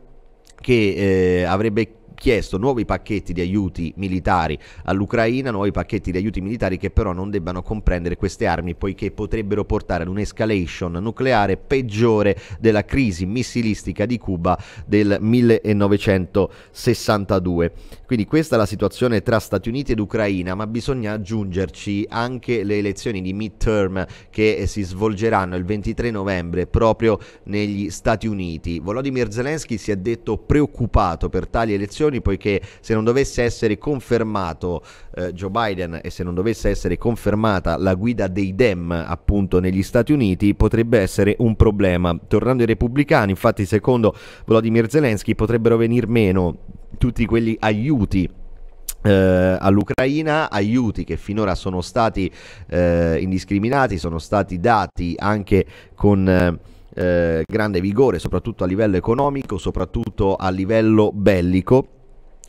che eh, avrebbe chiesto nuovi pacchetti di aiuti militari all'Ucraina, nuovi pacchetti di aiuti militari che però non debbano comprendere queste armi poiché potrebbero portare ad un'escalation nucleare peggiore della crisi missilistica di Cuba del 1962. Quindi questa è la situazione tra Stati Uniti ed Ucraina, ma bisogna aggiungerci anche le elezioni di midterm che si svolgeranno il 23 novembre proprio negli Stati Uniti. Volodymyr Zelensky si è detto preoccupato per tali elezioni elezioni, poiché se non dovesse essere confermato eh, Joe Biden e se non dovesse essere confermata la guida dei Dem appunto negli Stati Uniti, potrebbe essere un problema. Tornando ai repubblicani, infatti secondo Vladimir Zelensky potrebbero venir meno tutti quegli aiuti eh, all'Ucraina, aiuti che finora sono stati eh, indiscriminati, sono stati dati anche con eh, grande vigore, soprattutto a livello economico, soprattutto a livello bellico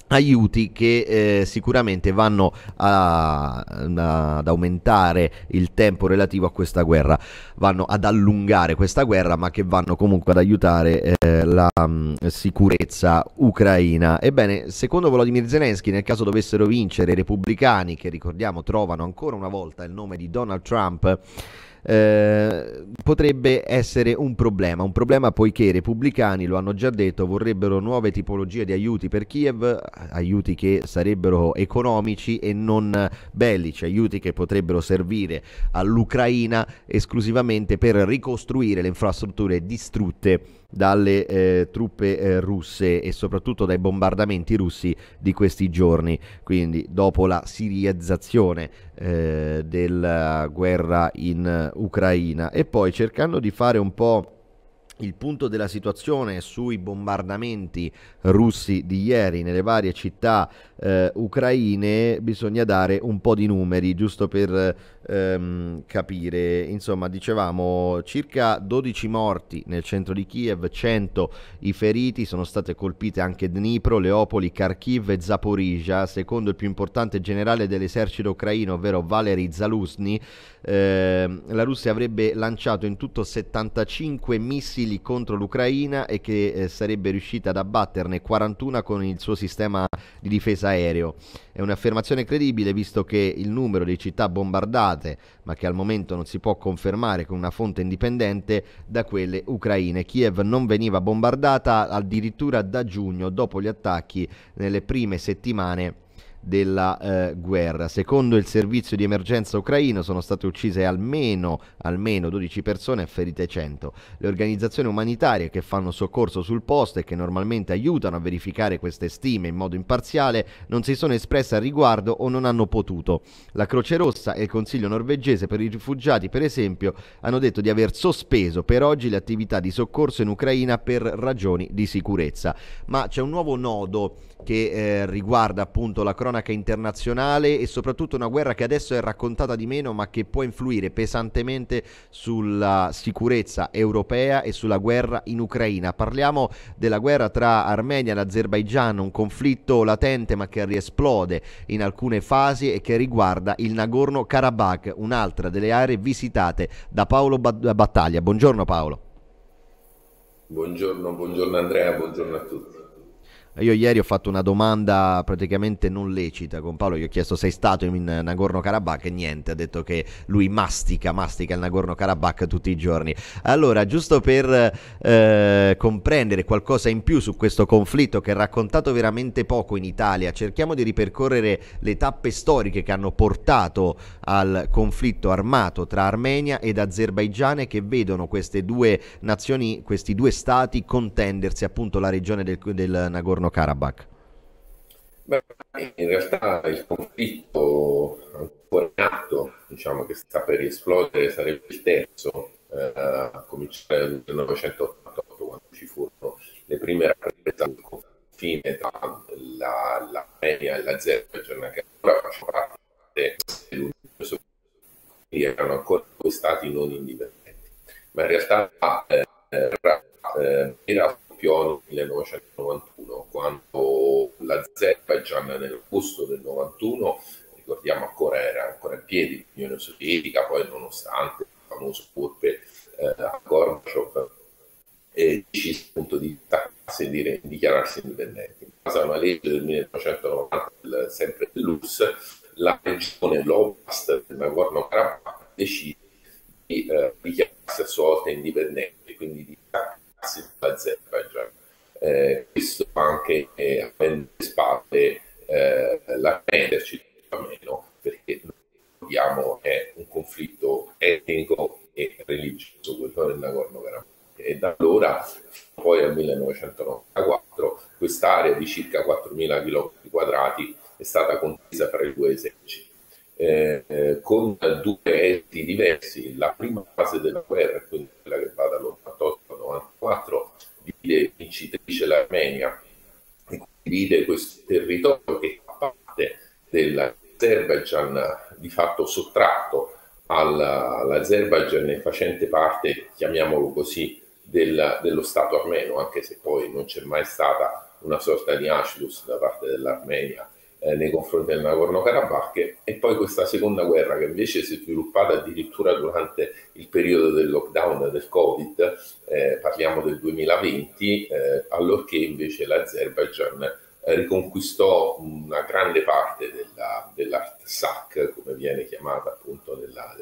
aiuti che eh, sicuramente vanno a, a, ad aumentare il tempo relativo a questa guerra, vanno ad allungare questa guerra, ma che vanno comunque ad aiutare eh, la mh, mm, sicurezza ucraina. Ebbene, secondo Volodymyr Zelensky, nel caso dovessero vincere i repubblicani, che ricordiamo trovano ancora una volta il nome di Donald Trump, eh, potrebbe essere un problema, un problema poiché i repubblicani, lo hanno già detto, vorrebbero nuove tipologie di aiuti per Kiev, aiuti che sarebbero economici e non bellici, aiuti che potrebbero servire all'Ucraina esclusivamente per ricostruire le infrastrutture distrutte dalle eh, truppe eh, russe e soprattutto dai bombardamenti russi di questi giorni, quindi dopo la siriezzazione eh, della guerra in Ucraina e poi cercando di fare un po' il punto della situazione sui bombardamenti russi di ieri nelle varie città eh, ucraine bisogna dare un po' di numeri giusto per ehm, capire insomma dicevamo circa 12 morti nel centro di Kiev 100 i feriti sono state colpite anche Dnipro, Leopoli, Kharkiv e Zaporizhia secondo il più importante generale dell'esercito ucraino ovvero Valery Zaluzny eh, la Russia avrebbe lanciato in tutto 75 missili contro l'Ucraina e che eh, sarebbe riuscita ad abbatterne 41 con il suo sistema di difesa aereo. È un'affermazione credibile visto che il numero di città bombardate, ma che al momento non si può confermare con una fonte indipendente, da quelle ucraine. Kiev non veniva bombardata addirittura da giugno dopo gli attacchi nelle prime settimane della eh, guerra. Secondo il servizio di emergenza ucraino sono state uccise almeno, almeno 12 persone e ferite 100. Le organizzazioni umanitarie che fanno soccorso sul posto e che normalmente aiutano a verificare queste stime in modo imparziale non si sono espresse al riguardo o non hanno potuto. La Croce Rossa e il Consiglio norvegese per i rifugiati, per esempio, hanno detto di aver sospeso per oggi le attività di soccorso in Ucraina per ragioni di sicurezza. Ma c'è un nuovo nodo che eh, riguarda appunto la cronaca internazionale e soprattutto una guerra che adesso è raccontata di meno ma che può influire pesantemente sulla sicurezza europea e sulla guerra in Ucraina. Parliamo della guerra tra Armenia e l'Azerbaigian, un conflitto latente ma che riesplode in alcune fasi e che riguarda il Nagorno-Karabakh, un'altra delle aree visitate da Paolo Battaglia. Buongiorno Paolo. Buongiorno, buongiorno Andrea, buongiorno a tutti. Io ieri ho fatto una domanda praticamente non lecita con Paolo, gli ho chiesto sei stato in Nagorno-Karabakh e niente, ha detto che lui mastica, mastica il Nagorno-Karabakh tutti i giorni. Allora, giusto per eh, comprendere qualcosa in più su questo conflitto che è raccontato veramente poco in Italia, cerchiamo di ripercorrere le tappe storiche che hanno portato al conflitto armato tra Armenia ed Azerbaigian che vedono queste due nazioni, questi due stati contendersi appunto la regione del, del Nagorno-Karabakh. Nagorno-Karabakh? Beh, in realtà il conflitto ancora in atto, diciamo che sta per esplodere, sarebbe il terzo, eh, a cominciare nel 1988 quando ci furono le prime rappresentanze del confine tra l'Armenia la e l'Azerbaigian, che ancora faceva parte dell'Unione Sovietica, quindi erano ancora due stati non indipendenti. Ma in realtà eh, eh era, eh, era scoppiò nel 1991, quando l'Azerbaigian nell'agosto del 91, ricordiamo ancora era ancora in piedi l'Unione Sovietica, poi nonostante il famoso golpe eh, a Gorbachev, eh, decise appunto di taccarsi di dichiararsi indipendente. In base a una legge del 1990, del, sempre dell'URSS, la regione l'Ovest del Nagorno-Karabakh decide di eh, dichiararsi a sua volta indipendente, quindi di ragazzi dell'Azerbaijan. Eh, questo anche eh, avendo alle spalle eh, la a meno, perché abbiamo è eh, un conflitto etnico e religioso, quello del Nagorno-Karabakh. E da allora, poi al 1994, quest'area di circa 4.000 km quadrati è stata contesa tra i due eserciti. Eh, eh, con due enti diversi, la prima fase della guerra, quindi quella che va dall'88 1994 vide vincitrice l'Armenia e vide questo territorio che fa parte dell'Azerbaijan di fatto sottratto all'Azerbaijan e facente parte, chiamiamolo così, del, dello Stato armeno, anche se poi non c'è mai stata una sorta di Ashlus da parte dell'Armenia eh, nei confronti del Nagorno-Karabakh e poi questa seconda guerra che invece si è sviluppata addirittura durante il periodo del lockdown del Covid, eh, parliamo del 2020, eh, allorché invece l'Azerbaijan eh, riconquistò una grande parte della, dell'Artsakh, come viene chiamata appunto nella,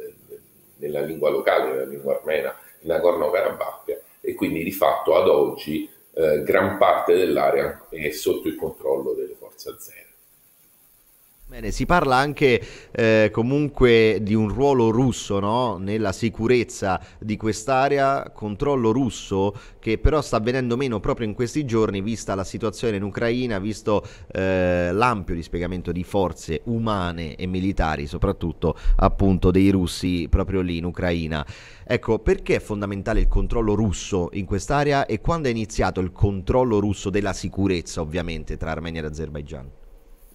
nella lingua locale, nella lingua armena, Nagorno-Karabakh, e quindi di fatto ad oggi eh, gran parte dell'area è sotto il controllo delle forze azere. Bene, si parla anche eh, comunque di un ruolo russo no? nella sicurezza di quest'area, controllo russo che però sta avvenendo meno proprio in questi giorni, vista la situazione in Ucraina, visto eh, l'ampio dispiegamento di forze umane e militari, soprattutto appunto dei russi proprio lì in Ucraina. Ecco, perché è fondamentale il controllo russo in quest'area e quando è iniziato il controllo russo della sicurezza, ovviamente, tra Armenia e Azerbaijan?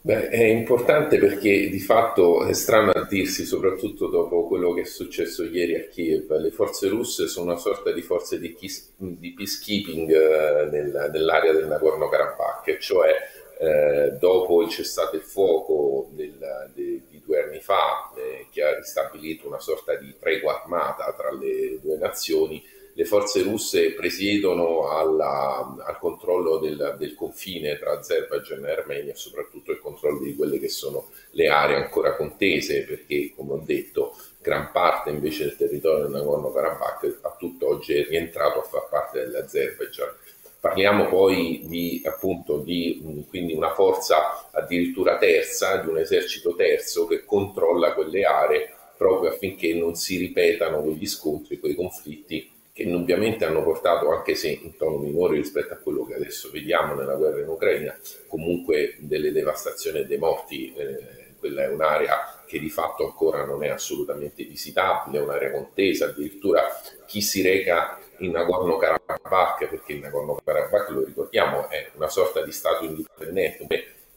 Beh, è importante perché di fatto è strano a dirsi, soprattutto dopo quello che è successo ieri a Kiev, le forze russe sono una sorta di forze di, kiss, di peacekeeping eh, nel, nell'area del Nagorno-Karabakh, cioè eh, dopo il cessate il fuoco del, de, di due anni fa, eh, che ha ristabilito una sorta di tregua armata tra le due nazioni, le forze russe presiedono alla, al controllo del, del, confine tra Azerbaijan e Armenia, soprattutto il controllo di quelle che sono le aree ancora contese, perché come ho detto gran parte invece del territorio del Nagorno-Karabakh a tutt'oggi è rientrato a far parte dell'Azerbaijan. Parliamo poi di, appunto, di quindi una forza addirittura terza, di un esercito terzo che controlla quelle aree proprio affinché non si ripetano quegli scontri, quei conflitti che indubbiamente hanno portato, anche se in tono minore rispetto a quello che adesso vediamo nella guerra in Ucraina, comunque delle devastazioni e dei morti. Eh, quella è un'area che di fatto ancora non è assolutamente visitabile, è un'area contesa, addirittura chi si reca in Nagorno-Karabakh, perché il Nagorno-Karabakh, lo ricordiamo, è una sorta di Stato indipendente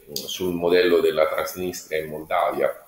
eh, sul modello della Transnistria in Moldavia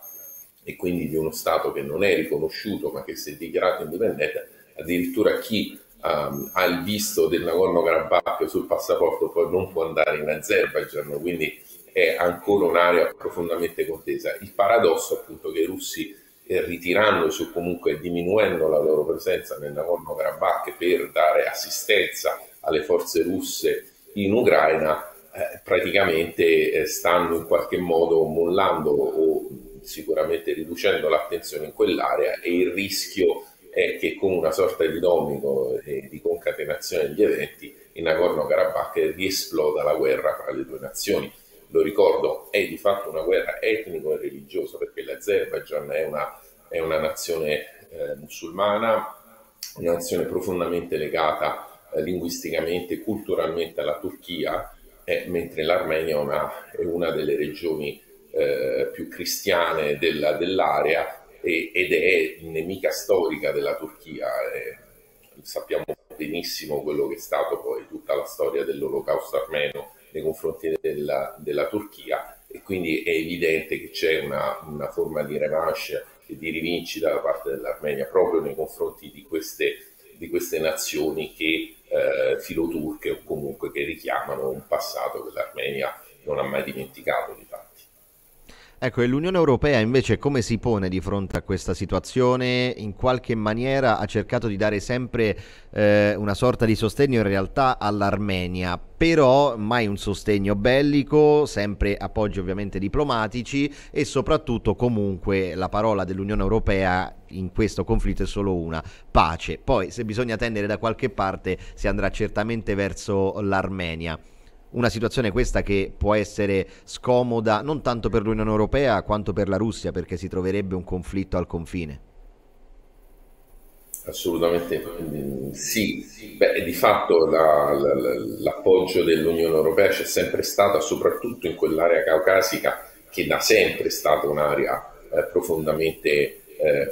e quindi di uno Stato che non è riconosciuto ma che si è dichiarato indipendente, addirittura chi um, ha il visto del Nagorno-Karabakh sul passaporto poi non può andare in Azerbaijan, quindi è ancora un'area profondamente contesa. Il paradosso appunto che i russi eh, ritirandosi o comunque diminuendo la loro presenza nel Nagorno-Karabakh per dare assistenza alle forze russe in Ucraina, eh, praticamente eh, stanno in qualche modo mollando o sicuramente riducendo l'attenzione in quell'area e il rischio è che con una sorta di domino e di concatenazione degli eventi in Nagorno-Karabakh riesploda la guerra fra le due nazioni. Lo ricordo, è di fatto una guerra etnico e religiosa perché l'Azerbaijan è una, è una nazione eh, musulmana, una nazione profondamente legata eh, linguisticamente e culturalmente alla Turchia, eh, mentre l'Armenia è una, è una delle regioni eh, più cristiane della, dell'area e, ed è nemica storica della Turchia. Eh, sappiamo benissimo quello che è stato poi tutta la storia dell'olocausto armeno nei confronti della, della Turchia e quindi è evidente che c'è una, una forma di revanche e di rivincita da parte dell'Armenia proprio nei confronti di queste, di queste nazioni che eh, filoturche o comunque che richiamano un passato che l'Armenia non ha mai dimenticato di fatto. Ecco, e l'Unione Europea invece come si pone di fronte a questa situazione? In qualche maniera ha cercato di dare sempre eh, una sorta di sostegno in realtà all'Armenia, però mai un sostegno bellico, sempre appoggi ovviamente diplomatici e soprattutto comunque la parola dell'Unione Europea in questo conflitto è solo una, pace. Poi se bisogna tendere da qualche parte si andrà certamente verso l'Armenia una situazione questa che può essere scomoda non tanto per l'Unione Europea quanto per la Russia perché si troverebbe un conflitto al confine. Assolutamente sì, Beh, di fatto la, la, l'appoggio dell'Unione Europea c'è sempre stato, soprattutto in quell'area caucasica che da sempre è stata un'area eh, profondamente eh,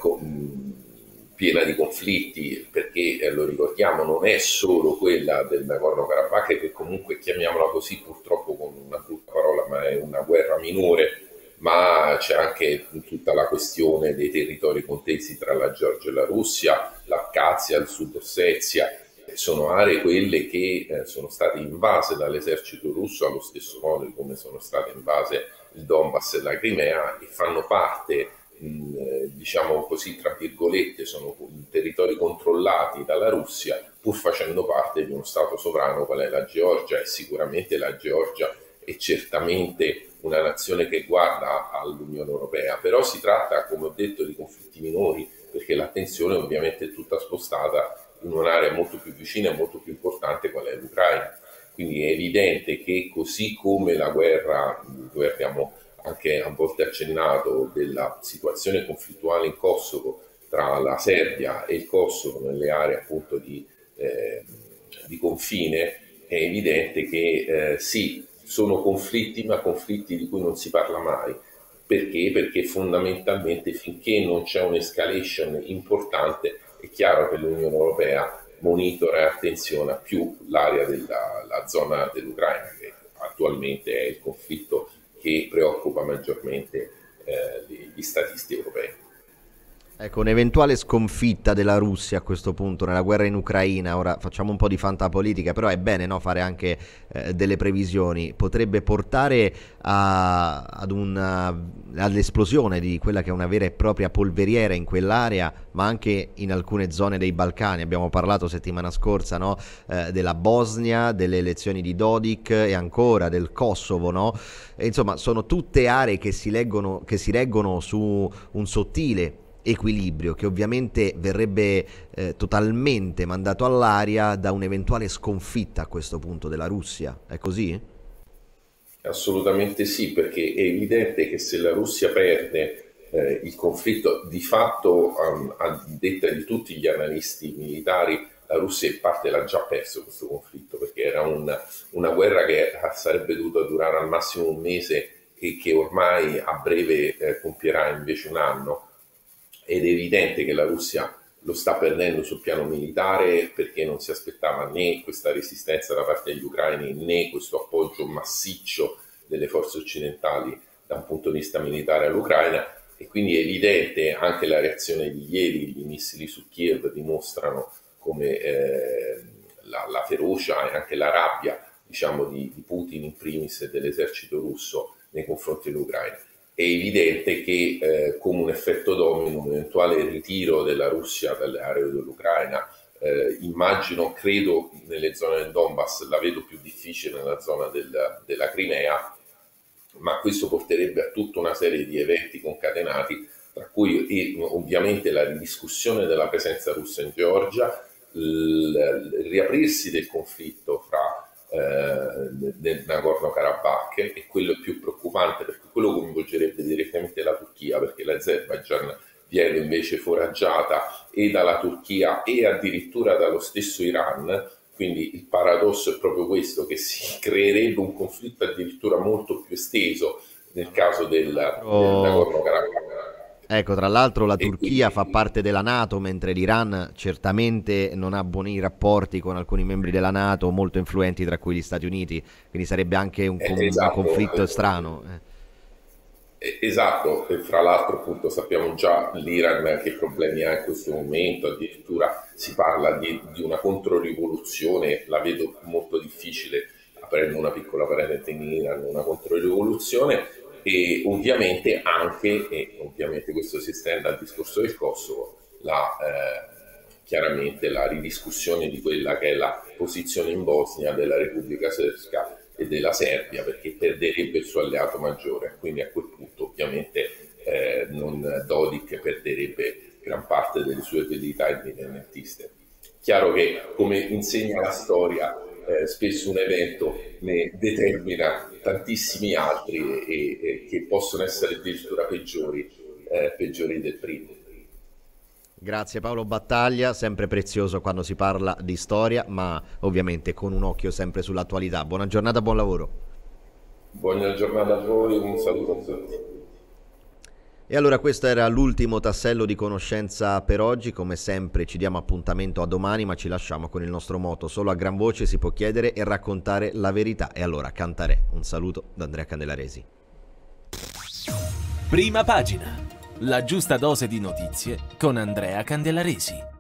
piena di conflitti, perché eh, lo ricordiamo non è solo quella del Nagorno Karabakh, che comunque chiamiamola così purtroppo con una brutta parola, ma è una guerra minore, ma c'è anche tutta la questione dei territori contesi tra la Georgia e la Russia, l'Abkhazia, il Sud Ossetia, sono aree quelle che eh, sono state invase dall'esercito russo allo stesso modo come sono state invase il Donbass e la Crimea e fanno parte eh, diciamo così, tra virgolette, sono territori controllati dalla Russia, pur facendo parte di uno Stato sovrano qual è la Georgia e sicuramente la Georgia è certamente una nazione che guarda all'Unione Europea, però si tratta, come ho detto, di conflitti minori, perché l'attenzione ovviamente è tutta spostata in un'area molto più vicina e molto più importante qual è l'Ucraina. Quindi è evidente che così come la guerra, noi abbiamo anche a volte accennato della situazione conflittuale in Kosovo tra la Serbia e il Kosovo nelle aree appunto di, eh, di confine, è evidente che eh, sì, sono conflitti, ma conflitti di cui non si parla mai. Perché? Perché fondamentalmente finché non c'è un'escalation importante, è chiaro che l'Unione Europea monitora e attenziona più l'area della zona dell'Ucraina, che attualmente è il conflitto che preoccupa maggiormente eh, gli statisti europei. Ecco, un'eventuale sconfitta della Russia a questo punto nella guerra in Ucraina, ora facciamo un po' di fantapolitica, però è bene no, fare anche eh, delle previsioni, potrebbe portare a, ad una, all'esplosione di quella che è una vera e propria polveriera in quell'area, ma anche in alcune zone dei Balcani. Abbiamo parlato settimana scorsa no, eh, della Bosnia, delle elezioni di Dodik e ancora del Kosovo. No? E, insomma, sono tutte aree che si, leggono, che si reggono su un sottile equilibrio che ovviamente verrebbe eh, totalmente mandato all'aria da un'eventuale sconfitta a questo punto della Russia. È così? Assolutamente sì, perché è evidente che se la Russia perde eh, il conflitto, di fatto, um, a detta di tutti gli analisti militari, la Russia in parte l'ha già perso questo conflitto, perché era un, una guerra che eh, sarebbe dovuta durare al massimo un mese e che ormai a breve eh, compierà invece un anno ed è evidente che la Russia lo sta perdendo sul piano militare perché non si aspettava né questa resistenza da parte degli ucraini né questo appoggio massiccio delle forze occidentali da un punto di vista militare all'Ucraina e quindi è evidente anche la reazione di ieri, i missili su Kiev dimostrano come eh, la, la, ferocia e anche la rabbia diciamo, di, di Putin in primis e dell'esercito russo nei confronti dell'Ucraina è evidente che eh, come un effetto domino un eventuale ritiro della Russia dalle aree dell'Ucraina, eh, immagino, credo nelle zone del Donbass, la vedo più difficile nella zona del, della Crimea, ma questo porterebbe a tutta una serie di eventi concatenati, tra cui ovviamente la ridiscussione della presenza russa in Georgia, il, il riaprirsi del conflitto fra eh, del Nagorno-Karabakh e quello è più preoccupante perché quello coinvolgerebbe direttamente la Turchia perché l'Azerbaigian viene invece foraggiata e dalla Turchia e addirittura dallo stesso Iran quindi il paradosso è proprio questo che si creerebbe un conflitto addirittura molto più esteso nel caso del, oh. del Nagorno-Karabakh Ecco, tra l'altro la Turchia fa parte della Nato, mentre l'Iran certamente non ha buoni rapporti con alcuni membri della Nato, molto influenti, tra cui gli Stati Uniti, quindi sarebbe anche un, eh, com- esatto. un conflitto eh, strano. Eh. Esatto, e fra l'altro appunto sappiamo già l'Iran che problemi ha in questo momento, addirittura si parla di, di una controrivoluzione, la vedo molto difficile, aprendo una piccola parentesi in Iran, una controrivoluzione e ovviamente anche, e ovviamente questo si estende al discorso del Kosovo, la, eh, chiaramente la ridiscussione di quella che è la posizione in Bosnia della Repubblica Srpska e della Serbia, perché perderebbe il suo alleato maggiore, quindi a quel punto ovviamente eh, non Dodik perderebbe gran parte delle sue abilità indipendentiste. Chiaro che, come insegna la storia, eh, spesso un evento ne determina tantissimi altri e, e che possono essere addirittura peggiori, eh, peggiori del primo. Grazie Paolo Battaglia, sempre prezioso quando si parla di storia, ma ovviamente con un occhio sempre sull'attualità. Buona giornata, buon lavoro. Buona giornata a voi, un saluto a tutti. E allora questo era l'ultimo tassello di conoscenza per oggi, come sempre ci diamo appuntamento a domani ma ci lasciamo con il nostro moto, solo a gran voce si può chiedere e raccontare la verità. E allora cantare, un saluto da Andrea Candelaresi. Prima pagina, la giusta dose di notizie con Andrea Candelaresi.